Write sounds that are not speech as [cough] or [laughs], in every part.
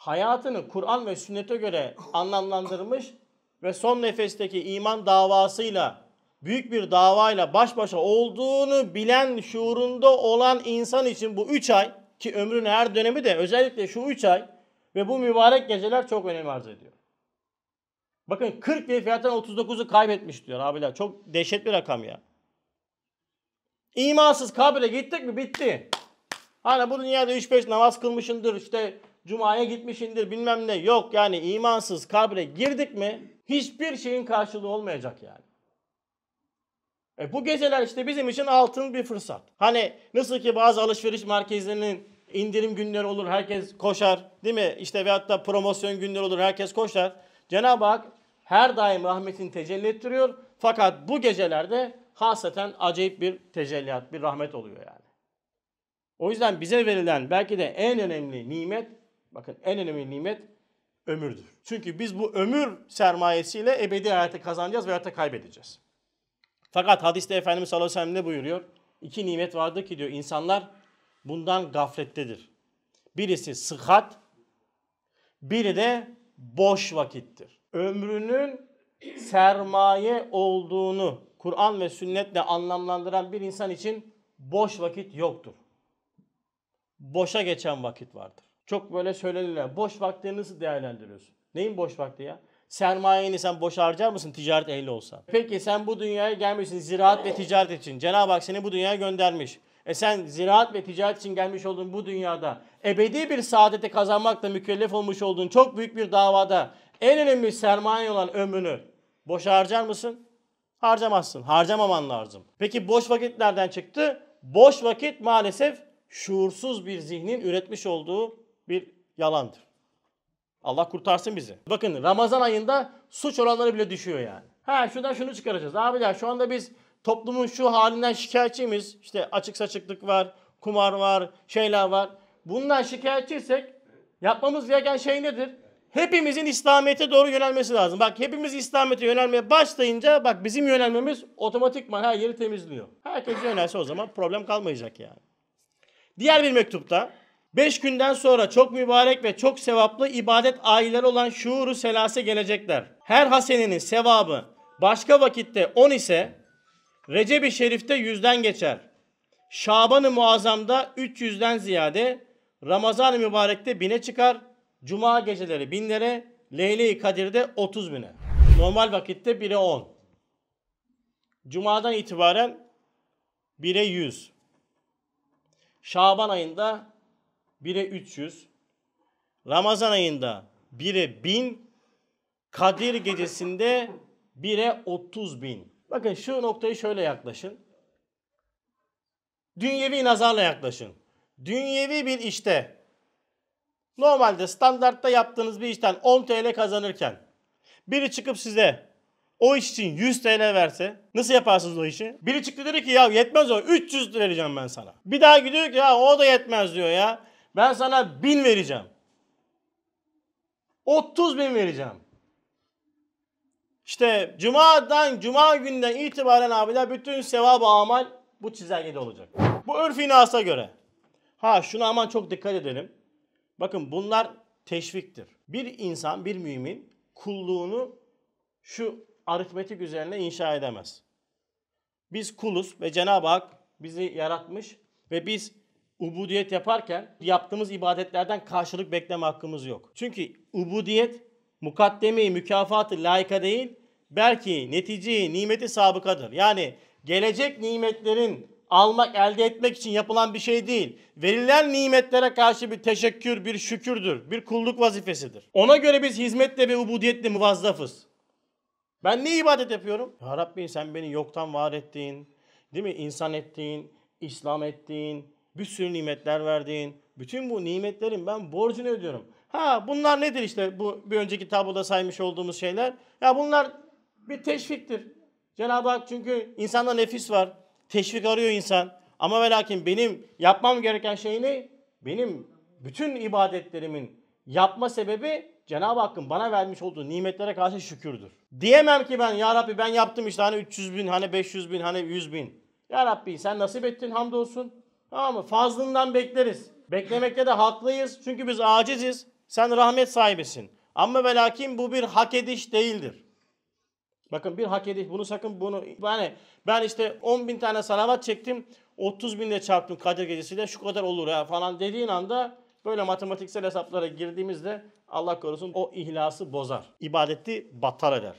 hayatını Kur'an ve sünnete göre anlamlandırmış ve son nefesteki iman davasıyla büyük bir davayla baş başa olduğunu bilen şuurunda olan insan için bu 3 ay ki ömrün her dönemi de özellikle şu 3 ay ve bu mübarek geceler çok önem arz ediyor. Bakın 40 ve fiyattan 39'u kaybetmiş diyor abiler. Çok dehşet bir rakam ya. İmansız kabre gittik mi bitti. Hani bu dünyada 3-5 namaz kılmışındır işte Cuma'ya gitmişindir bilmem ne. Yok yani imansız kabre girdik mi hiçbir şeyin karşılığı olmayacak yani. E bu geceler işte bizim için altın bir fırsat. Hani nasıl ki bazı alışveriş merkezlerinin indirim günleri olur herkes koşar değil mi? İşte veyahut da promosyon günleri olur herkes koşar. Cenab-ı Hak her daim rahmetini tecelli ettiriyor. Fakat bu gecelerde hasaten acayip bir tecelliyat, bir rahmet oluyor yani. O yüzden bize verilen belki de en önemli nimet Bakın en önemli nimet ömürdür. Çünkü biz bu ömür sermayesiyle ebedi hayata kazanacağız ve hayata kaybedeceğiz. Fakat hadiste Efendimiz sallallahu aleyhi ve sellem ne buyuruyor? İki nimet vardır ki diyor insanlar bundan gaflettedir. Birisi sıhhat, biri de boş vakittir. Ömrünün sermaye olduğunu Kur'an ve sünnetle anlamlandıran bir insan için boş vakit yoktur. Boşa geçen vakit vardır. Çok böyle söylediler. Boş vaktini nasıl değerlendiriyorsun? Neyin boş vakti ya? Sermayeni sen boş harcar mısın ticaret ehli olsa. Peki sen bu dünyaya gelmişsin ziraat ve ticaret için. Cenab-ı Hak seni bu dünyaya göndermiş. E sen ziraat ve ticaret için gelmiş olduğun bu dünyada ebedi bir saadete kazanmakla mükellef olmuş olduğun çok büyük bir davada en önemli sermaye olan ömrünü boş harcar mısın? Harcamazsın. Harcamaman lazım. Peki boş vakit nereden çıktı? Boş vakit maalesef şuursuz bir zihnin üretmiş olduğu bir yalandır. Allah kurtarsın bizi. Bakın Ramazan ayında suç oranları bile düşüyor yani. Ha şuradan şunu çıkaracağız. Abiler şu anda biz toplumun şu halinden şikayetçiyiz. İşte açık saçıklık var, kumar var, şeyler var. Bundan şikayetçiysek yapmamız gereken şey nedir? Hepimizin İslamiyet'e doğru yönelmesi lazım. Bak hepimiz İslamiyet'e yönelmeye başlayınca bak bizim yönelmemiz otomatikman her yeri temizliyor. Herkes yönelse o zaman problem kalmayacak yani. Diğer bir mektupta Beş günden sonra çok mübarek ve çok sevaplı ibadet aileleri olan şuuru selase gelecekler. Her hasenenin sevabı başka vakitte on ise Recep-i Şerif'te yüzden geçer. Şaban-ı Muazzam'da 300'den ziyade Ramazan-ı Mübarek'te bine çıkar. Cuma geceleri binlere, Leyle-i Kadir'de 30 bine. Normal vakitte 1'e 10. Cuma'dan itibaren 1'e 100. Şaban ayında 1'e 300, Ramazan ayında 1'e 1000, Kadir gecesinde 1'e 30 bin. Bakın şu noktayı şöyle yaklaşın. Dünyevi nazarla yaklaşın. Dünyevi bir işte normalde standartta yaptığınız bir işten 10 TL kazanırken biri çıkıp size o iş için 100 TL verse nasıl yaparsınız o işi? Biri çıktı dedi ki ya yetmez o 300 TL vereceğim ben sana. Bir daha gidiyor ki ya o da yetmez diyor ya. Ben sana bin vereceğim. 30 bin vereceğim. İşte cumadan, cuma günden itibaren abiler bütün sevabı amal bu çizelgede olacak. Bu örf inasa göre. Ha şuna aman çok dikkat edelim. Bakın bunlar teşviktir. Bir insan, bir mümin kulluğunu şu aritmetik üzerine inşa edemez. Biz kuluz ve Cenab-ı Hak bizi yaratmış ve biz ubudiyet yaparken yaptığımız ibadetlerden karşılık bekleme hakkımız yok. Çünkü ubudiyet mukaddemi, mükafatı layıka değil, belki neticeyi, nimeti sabıkadır. Yani gelecek nimetlerin almak, elde etmek için yapılan bir şey değil. Verilen nimetlere karşı bir teşekkür, bir şükürdür, bir kulluk vazifesidir. Ona göre biz hizmetle ve ubudiyetle muvazzafız. Ben ne ibadet yapıyorum? Ya Rabbi sen beni yoktan var ettiğin, değil mi? İnsan ettiğin, İslam ettiğin, bir sürü nimetler verdin. Bütün bu nimetlerin ben borcunu ödüyorum. Ha bunlar nedir işte bu bir önceki tabloda saymış olduğumuz şeyler? Ya bunlar bir teşviktir. Cenab-ı Hak çünkü insanda nefis var. Teşvik arıyor insan. Ama ve lakin benim yapmam gereken şey ne? Benim bütün ibadetlerimin yapma sebebi Cenab-ı Hakk'ın bana vermiş olduğu nimetlere karşı şükürdür. Diyemem ki ben ya Rabbi ben yaptım işte hani 300 bin hani 500 bin hani 100 bin. Ya Rabbi sen nasip ettin hamdolsun. Tamam mı? Fazlından bekleriz. Beklemekte de haklıyız. Çünkü biz aciziz. Sen rahmet sahibisin. Ama ve lakin bu bir hak ediş değildir. Bakın bir hak ediş. Bunu sakın bunu... Yani ben işte 10 bin tane salavat çektim. 30 binle çarptım Kadir Gecesi'yle. Şu kadar olur ya falan dediğin anda böyle matematiksel hesaplara girdiğimizde Allah korusun o ihlası bozar. İbadeti batar eder.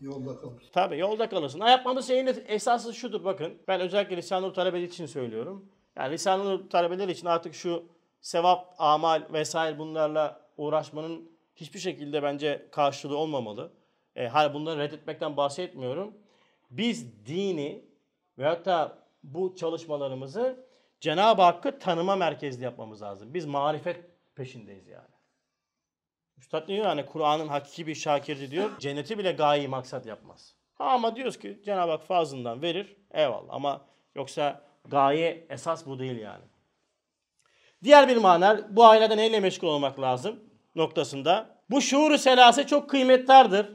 Yolda kalırsın. Tabii yolda kalırsın. Ha, yapmamız şeyin esası şudur bakın. Ben özellikle Lisanur Talebeli için söylüyorum. Yani risale talebeleri için artık şu sevap, amal vesaire bunlarla uğraşmanın hiçbir şekilde bence karşılığı olmamalı. E, hani bunları reddetmekten bahsetmiyorum. Biz dini ve hatta bu çalışmalarımızı Cenab-ı Hakk'ı tanıma merkezli yapmamız lazım. Biz marifet peşindeyiz yani. Üstad diyor yani Kur'an'ın hakiki bir şakirdi diyor. [laughs] Cenneti bile gayi maksat yapmaz. Ha ama diyoruz ki Cenab-ı Hak fazlından verir. Eyvallah ama yoksa Gaye esas bu değil yani. Diğer bir maner bu ailede neyle meşgul olmak lazım noktasında. Bu şuuru selası çok kıymettardır.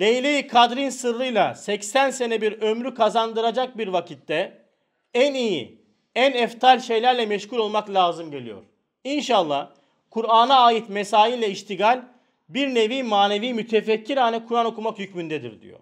Leyli Kadr'in sırrıyla 80 sene bir ömrü kazandıracak bir vakitte en iyi, en eftal şeylerle meşgul olmak lazım geliyor. İnşallah Kur'an'a ait mesaiyle iştigal bir nevi manevi mütefekkir mütefekkirane Kur'an okumak hükmündedir diyor.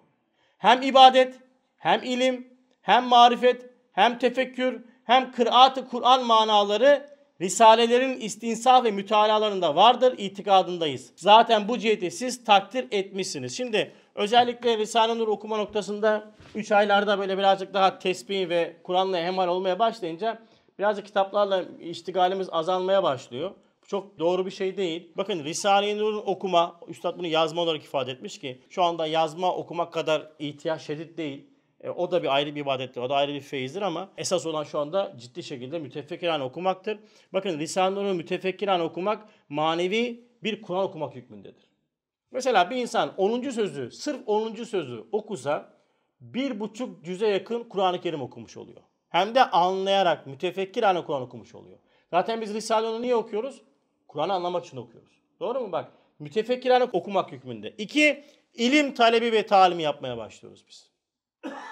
Hem ibadet, hem ilim, hem marifet, hem tefekkür hem kıraat-ı Kur'an manaları Risalelerin istinsaf ve mütalalarında vardır, itikadındayız. Zaten bu ciheti siz takdir etmişsiniz. Şimdi özellikle Risale-i Nur okuma noktasında 3 aylarda böyle birazcık daha tesbih ve Kur'an'la hemhal olmaya başlayınca birazcık kitaplarla iştigalimiz azalmaya başlıyor. çok doğru bir şey değil. Bakın Risale-i Nur'un okuma, Üstad bunu yazma olarak ifade etmiş ki şu anda yazma okumak kadar ihtiyaç şiddet değil. E, o da bir ayrı bir ibadettir. O da ayrı bir feyizdir ama esas olan şu anda ciddi şekilde mütefekkirane okumaktır. Bakın Risale-i mütefekkirane okumak manevi bir Kur'an okumak hükmündedir. Mesela bir insan 10. sözü, sırf 10. sözü okusa bir buçuk cüze yakın Kur'an-ı Kerim okumuş oluyor. Hem de anlayarak, mütefekkirane Kur'an okumuş oluyor. Zaten biz Risale-i niye okuyoruz? Kur'an'ı anlamak için okuyoruz. Doğru mu? Bak mütefekkirane okumak hükmünde. İki, ilim talebi ve talimi yapmaya başlıyoruz biz.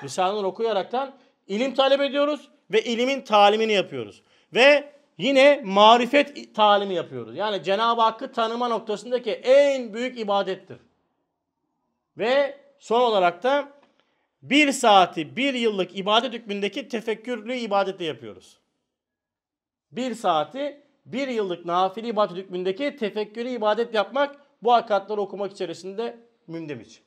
Risaleler okuyaraktan ilim talep ediyoruz ve ilimin talimini yapıyoruz. Ve yine marifet talimi yapıyoruz. Yani Cenab-ı Hakk'ı tanıma noktasındaki en büyük ibadettir. Ve son olarak da bir saati bir yıllık ibadet hükmündeki tefekkürlü ibadeti yapıyoruz. Bir saati bir yıllık nafile ibadet hükmündeki tefekkürü ibadet yapmak bu hakikatları okumak içerisinde mündemiş.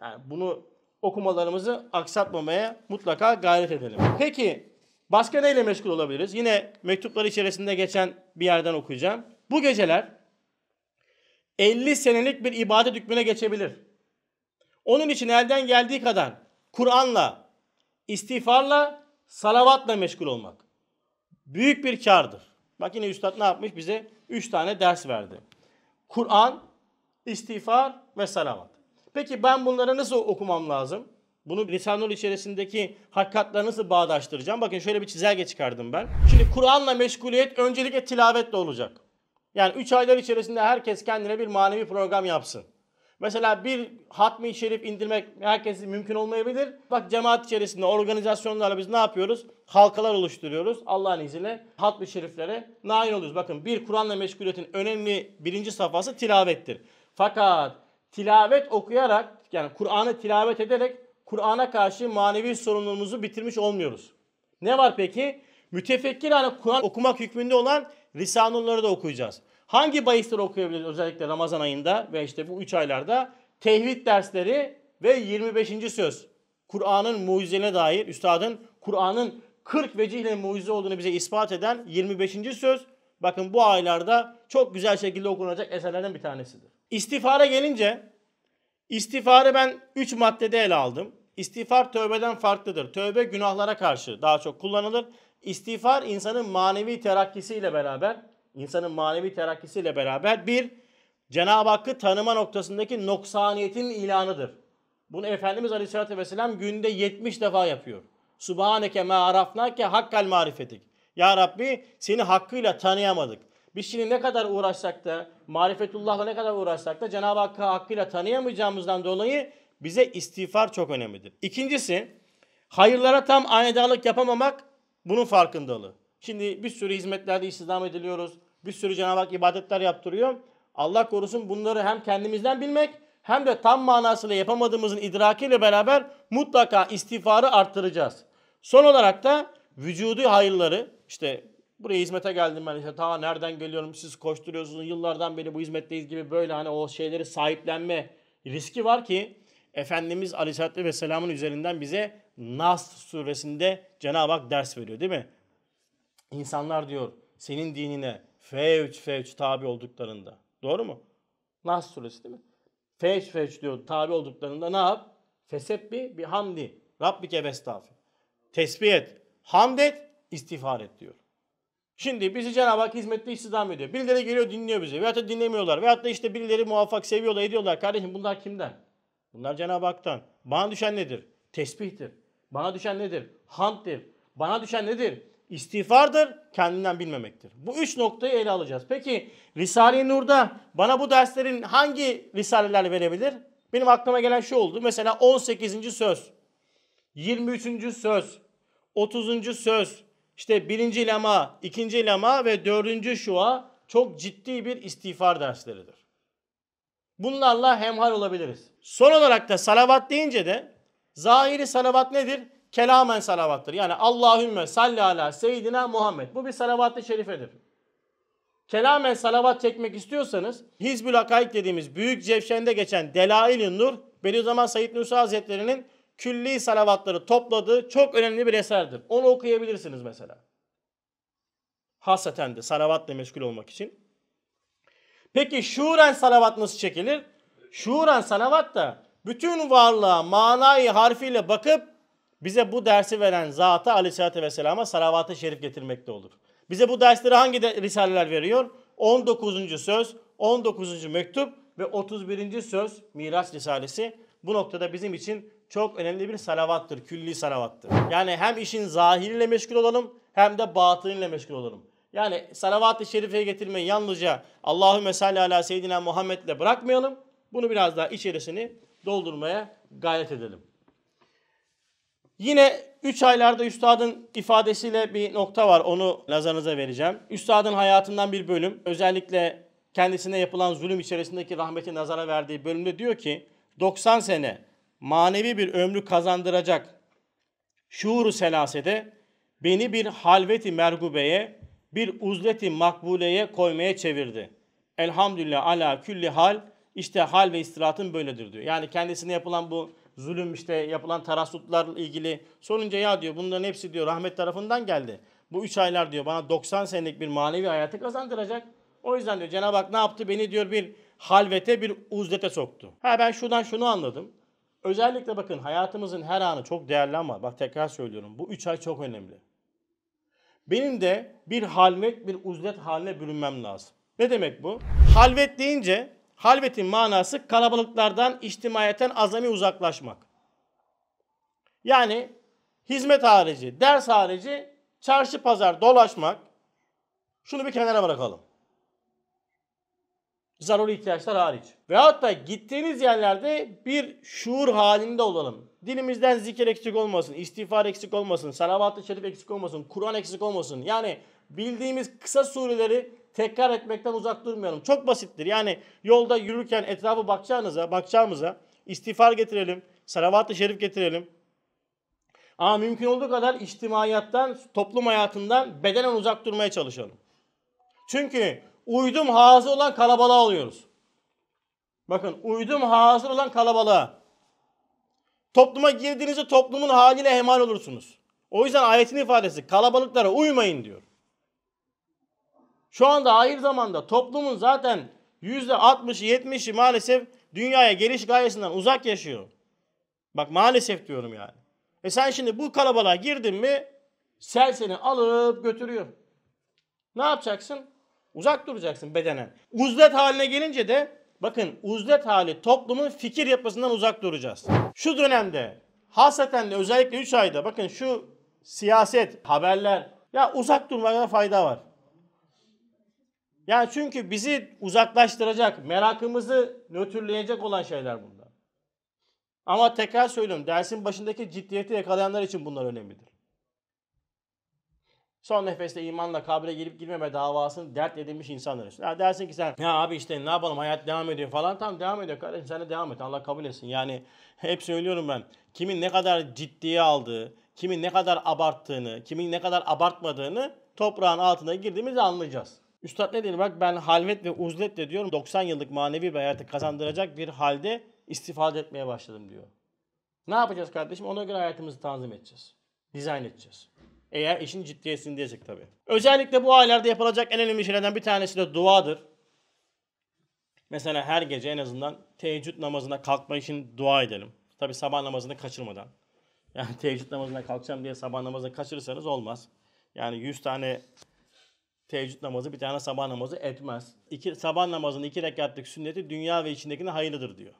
Yani bunu okumalarımızı aksatmamaya mutlaka gayret edelim. Peki başka neyle meşgul olabiliriz? Yine mektuplar içerisinde geçen bir yerden okuyacağım. Bu geceler 50 senelik bir ibadet hükmüne geçebilir. Onun için elden geldiği kadar Kur'an'la, istiğfarla, salavatla meşgul olmak büyük bir kardır. Bak yine üstad ne yapmış bize? Üç tane ders verdi. Kur'an, istiğfar ve salavat. Peki ben bunları nasıl okumam lazım? Bunu Lisanul içerisindeki hakikatla nasıl bağdaştıracağım? Bakın şöyle bir çizelge çıkardım ben. Şimdi Kur'an'la meşguliyet öncelikle tilavetle olacak. Yani 3 aylar içerisinde herkes kendine bir manevi program yapsın. Mesela bir hatmi şerif indirmek herkesi mümkün olmayabilir. Bak cemaat içerisinde organizasyonlarla biz ne yapıyoruz? Halkalar oluşturuyoruz. Allah'ın izniyle hatmi şeriflere nail oluyoruz. Bakın bir Kur'an'la meşguliyetin önemli birinci safhası tilavettir. Fakat tilavet okuyarak yani Kur'an'ı tilavet ederek Kur'an'a karşı manevi sorumluluğumuzu bitirmiş olmuyoruz. Ne var peki? Mütefekkir yani Kur'an okumak hükmünde olan Risanulları da okuyacağız. Hangi bahisleri okuyabiliriz özellikle Ramazan ayında ve işte bu 3 aylarda? Tevhid dersleri ve 25. söz. Kur'an'ın mucizeline dair üstadın Kur'an'ın 40 vecihle mucize olduğunu bize ispat eden 25. söz. Bakın bu aylarda çok güzel şekilde okunacak eserlerden bir tanesidir. İstifara gelince istifarı ben 3 maddede ele aldım. İstiğfar tövbeden farklıdır. Tövbe günahlara karşı daha çok kullanılır. İstiğfar insanın manevi terakkisiyle beraber, insanın manevi terakkisiyle beraber bir Cenab-ı Hakk'ı tanıma noktasındaki noksaniyetin ilanıdır. Bunu Efendimiz Aleyhisselatü Vesselam günde 70 defa yapıyor. Subhaneke ma arafnake hakkal marifetik. Ya Rabbi seni hakkıyla tanıyamadık. Biz şimdi ne kadar uğraşsak da, marifetullahla ne kadar uğraşsak da Cenab-ı Hakk'ı hakkıyla tanıyamayacağımızdan dolayı bize istiğfar çok önemlidir. İkincisi, hayırlara tam anedalık yapamamak bunun farkındalığı. Şimdi bir sürü hizmetlerde istihdam ediliyoruz. Bir sürü Cenab-ı Hak ibadetler yaptırıyor. Allah korusun bunları hem kendimizden bilmek hem de tam manasıyla yapamadığımızın idrakiyle beraber mutlaka istiğfarı arttıracağız. Son olarak da vücudu hayırları işte Buraya hizmete geldim ben işte ta nereden geliyorum siz koşturuyorsunuz yıllardan beri bu hizmetteyiz gibi böyle hani o şeyleri sahiplenme riski var ki Efendimiz Aleyhisselatü Vesselam'ın üzerinden bize Nas suresinde Cenab-ı Hak ders veriyor değil mi? İnsanlar diyor senin dinine fevç fevç tabi olduklarında. Doğru mu? Nas suresi değil mi? Fevç fevç diyor tabi olduklarında ne yap? Fesebbi bir hamdi. Rabbike vestafi. Tesbih et. Hamd et. istiğfar et diyor. Şimdi bizi Cenab-ı Hak hizmette istihdam ediyor. Birileri geliyor dinliyor bizi. Veyahut da dinlemiyorlar. Veyahut da işte birileri muvaffak seviyorlar ediyorlar. Kardeşim bunlar kimden? Bunlar Cenab-ı Hak'tan. Bana düşen nedir? Tesbihtir. Bana düşen nedir? Hamdtir. Bana düşen nedir? İstiğfardır, kendinden bilmemektir. Bu üç noktayı ele alacağız. Peki Risale-i Nur'da bana bu derslerin hangi risaleler verebilir? Benim aklıma gelen şu oldu. Mesela 18. söz, 23. söz, 30. söz, işte birinci lema, ikinci lema ve dördüncü şua çok ciddi bir istiğfar dersleridir. Bunlarla hemhal olabiliriz. Son olarak da salavat deyince de zahiri salavat nedir? Kelamen salavattır. Yani Allahümme salli ala seyyidina Muhammed. Bu bir salavat-ı şerifedir. Kelamen salavat çekmek istiyorsanız Hizbül Hakaik dediğimiz büyük cevşende geçen Delail-i Nur Bediüzzaman Said Nursi Hazretleri'nin külli salavatları topladığı çok önemli bir eserdir. Onu okuyabilirsiniz mesela. Hasaten de salavatla meşgul olmak için. Peki şuuren salavat nasıl çekilir? Şuuren salavat da bütün varlığa manayı harfiyle bakıp bize bu dersi veren zata aleyhissalatü vesselama salavat-ı şerif getirmekte olur. Bize bu dersleri hangi de, risaleler veriyor? 19. söz, 19. mektup ve 31. söz Miraç Risalesi bu noktada bizim için çok önemli bir salavattır. Külli salavattır. Yani hem işin zahiriyle meşgul olalım hem de batınıyla meşgul olalım. Yani salavat-ı şerifeye getirmeyi yalnızca Allahümme salli ala seyyidina Muhammed'le bırakmayalım. Bunu biraz daha içerisini doldurmaya gayret edelim. Yine 3 aylarda üstadın ifadesiyle bir nokta var. Onu nazarınıza vereceğim. Üstadın hayatından bir bölüm. Özellikle kendisine yapılan zulüm içerisindeki rahmeti nazara verdiği bölümde diyor ki 90 sene manevi bir ömrü kazandıracak şuuru selasede beni bir halveti mergubeye, bir uzleti makbuleye koymaya çevirdi. Elhamdülillah ala külli hal işte hal ve istirahatın böyledir diyor. Yani kendisine yapılan bu zulüm işte yapılan tarassutlarla ilgili sorunca ya diyor bunların hepsi diyor rahmet tarafından geldi. Bu üç aylar diyor bana 90 senelik bir manevi hayatı kazandıracak. O yüzden diyor Cenab-ı Hak ne yaptı? Beni diyor bir halvete bir uzlete soktu. Ha ben şuradan şunu anladım. Özellikle bakın hayatımızın her anı çok değerli ama bak tekrar söylüyorum bu 3 ay çok önemli. Benim de bir halvet bir uzlet haline bürünmem lazım. Ne demek bu? Halvet deyince halvetin manası kalabalıklardan, içtimaiyetten azami uzaklaşmak. Yani hizmet harici, ders harici, çarşı pazar dolaşmak. Şunu bir kenara bırakalım. Zaruri ihtiyaçlar hariç. Ve hatta gittiğiniz yerlerde bir şuur halinde olalım. Dilimizden zikir eksik olmasın, istiğfar eksik olmasın, salavat-ı şerif eksik olmasın, Kur'an eksik olmasın. Yani bildiğimiz kısa sureleri tekrar etmekten uzak durmayalım. Çok basittir. Yani yolda yürürken etrafı bakacağınıza, bakacağımıza istiğfar getirelim, salavat-ı şerif getirelim. Ama mümkün olduğu kadar içtimaiyattan, toplum hayatından bedenen uzak durmaya çalışalım. Çünkü uydum hazır olan kalabalığa alıyoruz. Bakın uydum hazır olan kalabalığa. Topluma girdiğinizde toplumun haline hemal olursunuz. O yüzden ayetin ifadesi kalabalıklara uymayın diyor. Şu anda ahir zamanda toplumun zaten yüzde %60'ı 70'i maalesef dünyaya geliş gayesinden uzak yaşıyor. Bak maalesef diyorum yani. E sen şimdi bu kalabalığa girdin mi sel seni alıp götürüyor. Ne yapacaksın? Uzak duracaksın bedenen. Uzlet haline gelince de bakın uzlet hali toplumun fikir yapısından uzak duracağız. Şu dönemde hasreten de özellikle 3 ayda bakın şu siyaset, haberler ya uzak durmaya fayda var. Yani çünkü bizi uzaklaştıracak, merakımızı nötrleyecek olan şeyler bunlar. Ama tekrar söylüyorum dersin başındaki ciddiyeti yakalayanlar için bunlar önemlidir. Son nefeste imanla kabre girip girmeme davasını dert edinmiş insanlar için. Ya dersin ki sen ya abi işte ne yapalım hayat devam ediyor falan. Tamam devam ediyor kardeşim sen de devam et Allah kabul etsin. Yani hep söylüyorum ben kimin ne kadar ciddiye aldığı, kimin ne kadar abarttığını, kimin ne kadar abartmadığını toprağın altına girdiğimizde anlayacağız. Üstad ne dedi bak ben halvet ve uzletle diyorum 90 yıllık manevi bir hayatı kazandıracak bir halde istifade etmeye başladım diyor. Ne yapacağız kardeşim? Ona göre hayatımızı tanzim edeceğiz. Dizayn edeceğiz. Eğer işin ciddiyetini diyecek tabii. Özellikle bu aylarda yapılacak en önemli şeylerden bir tanesi de duadır. Mesela her gece en azından teheccüd namazına kalkma için dua edelim. Tabii sabah namazını kaçırmadan. Yani [laughs] teheccüd namazına kalkacağım diye sabah namazını kaçırırsanız olmaz. Yani 100 tane teheccüd namazı bir tane sabah namazı etmez. İki, sabah namazının iki rekatlık sünneti dünya ve içindekine hayırlıdır diyor.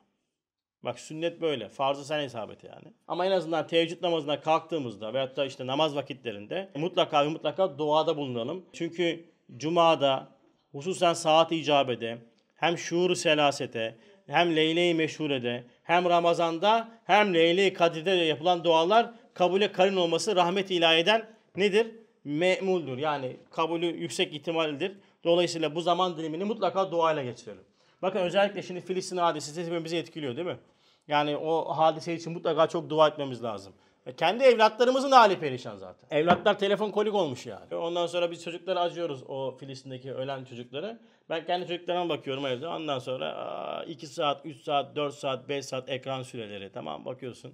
Bak sünnet böyle. Farzı sen hesap et yani. Ama en azından teheccüd namazına kalktığımızda veyahut da işte namaz vakitlerinde mutlaka ve mutlaka duada bulunalım. Çünkü cumada hususen saat icabede hem şuuru selasete hem leyle meşhurede hem Ramazan'da hem leyle-i kadirde yapılan dualar kabule karın olması rahmet ilahiden nedir? memuldür. Yani kabulü yüksek ihtimaldir. Dolayısıyla bu zaman dilimini mutlaka duayla geçirelim. Bakın özellikle şimdi Filistin hadisesi hepimizi etkiliyor değil mi? Yani o hadise için mutlaka çok dua etmemiz lazım. E kendi evlatlarımızın hali perişan zaten. Evlatlar telefon kolik olmuş yani. E, ondan sonra biz çocukları acıyoruz o Filistin'deki ölen çocukları. Ben kendi çocuklarıma bakıyorum evde. Ondan sonra 2 saat, 3 saat, 4 saat, 5 saat ekran süreleri tamam bakıyorsun.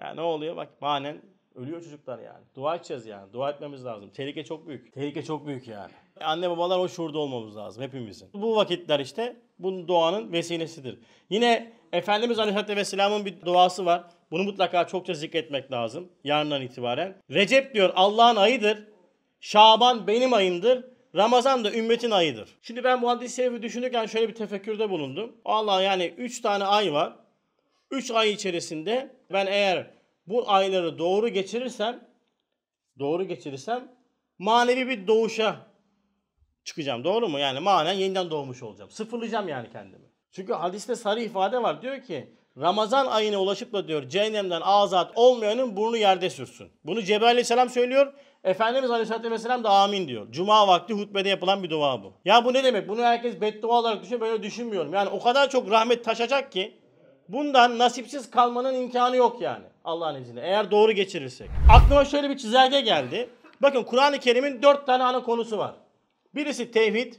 Ya e, ne oluyor bak manen ölüyor çocuklar yani. Dua edeceğiz yani. Dua etmemiz lazım. Tehlike çok büyük. Tehlike çok büyük yani. E, anne babalar o şuurda olmamız lazım hepimizin. Bu vakitler işte bu duanın vesilesidir. Yine Efendimiz Aleyhisselatü Vesselam'ın bir duası var. Bunu mutlaka çokça zikretmek lazım yarından itibaren. Recep diyor Allah'ın ayıdır. Şaban benim ayımdır. Ramazan da ümmetin ayıdır. Şimdi ben bu hadis-i şerifi düşünürken şöyle bir tefekkürde bulundum. Allah yani 3 tane ay var. 3 ay içerisinde ben eğer bu ayları doğru geçirirsem doğru geçirirsem manevi bir doğuşa çıkacağım. Doğru mu? Yani manen yeniden doğmuş olacağım. Sıfırlayacağım yani kendimi. Çünkü hadiste sarı ifade var. Diyor ki Ramazan ayına ulaşıp da diyor cehennemden azat olmayanın burnu yerde sürsün. Bunu Cebrail aleyhisselam söylüyor. Efendimiz aleyhisselatü vesselam da amin diyor. Cuma vakti hutbede yapılan bir dua bu. Ya bu ne demek? Bunu herkes beddua olarak düşünüyor. Ben düşünmüyorum. Yani o kadar çok rahmet taşacak ki bundan nasipsiz kalmanın imkanı yok yani. Allah'ın izniyle. Eğer doğru geçirirsek. Aklıma şöyle bir çizelge geldi. Bakın Kur'an-ı Kerim'in dört tane ana konusu var. Birisi tevhid,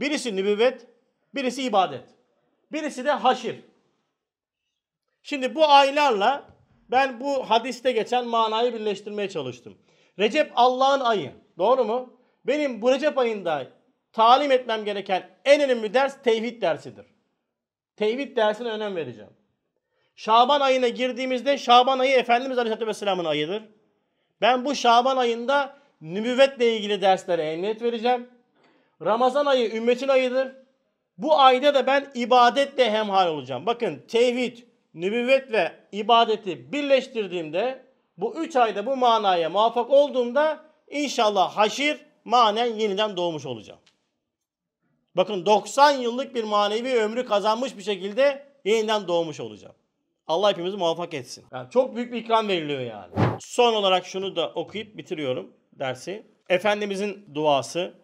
birisi nübüvvet, birisi ibadet. Birisi de haşir. Şimdi bu aylarla ben bu hadiste geçen manayı birleştirmeye çalıştım. Recep Allah'ın ayı. Doğru mu? Benim bu Recep ayında talim etmem gereken en önemli ders tevhid dersidir. Tevhid dersine önem vereceğim. Şaban ayına girdiğimizde Şaban ayı Efendimiz Aleyhisselatü Vesselam'ın ayıdır. Ben bu Şaban ayında nübüvvetle ilgili derslere emniyet vereceğim. Ramazan ayı ümmetin ayıdır. Bu ayda da ben ibadetle hemhal olacağım. Bakın tevhid, nübüvvet ve ibadeti birleştirdiğimde bu üç ayda bu manaya muvaffak olduğumda inşallah haşir manen yeniden doğmuş olacağım. Bakın 90 yıllık bir manevi ömrü kazanmış bir şekilde yeniden doğmuş olacağım. Allah hepimizi muvaffak etsin. Yani çok büyük bir ikram veriliyor yani. Son olarak şunu da okuyup bitiriyorum dersi. Efendimizin duası.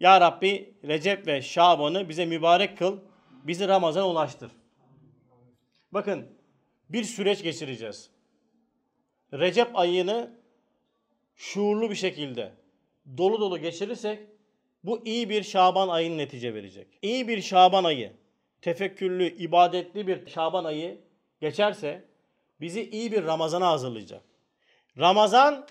Ya Rabbi Recep ve Şaban'ı bize mübarek kıl. Bizi Ramazan'a ulaştır. Bakın bir süreç geçireceğiz. Recep ayını şuurlu bir şekilde dolu dolu geçirirsek bu iyi bir Şaban ayının netice verecek. İyi bir Şaban ayı, tefekkürlü, ibadetli bir Şaban ayı geçerse bizi iyi bir Ramazan'a hazırlayacak. Ramazan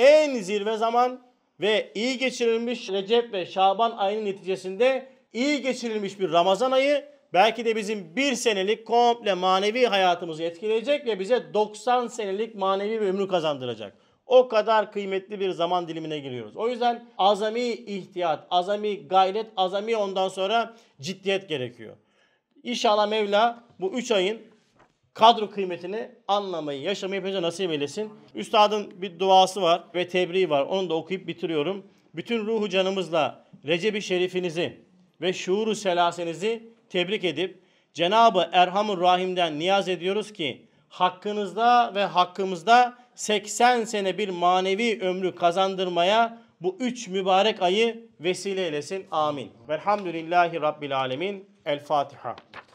en zirve zaman ve iyi geçirilmiş Recep ve Şaban ayının neticesinde iyi geçirilmiş bir Ramazan ayı belki de bizim bir senelik komple manevi hayatımızı etkileyecek ve bize 90 senelik manevi bir ömrü kazandıracak. O kadar kıymetli bir zaman dilimine giriyoruz. O yüzden azami ihtiyat, azami gayret, azami ondan sonra ciddiyet gerekiyor. İnşallah Mevla bu 3 ayın kadro kıymetini anlamayı, yaşamayı hepimize nasip eylesin. Üstadın bir duası var ve tebriği var. Onu da okuyup bitiriyorum. Bütün ruhu canımızla Recep-i Şerifinizi ve şuuru selasenizi tebrik edip Cenabı Erhamur Rahim'den niyaz ediyoruz ki hakkınızda ve hakkımızda 80 sene bir manevi ömrü kazandırmaya bu üç mübarek ayı vesile eylesin. Amin. Velhamdülillahi Rabbil Alemin. El Fatiha.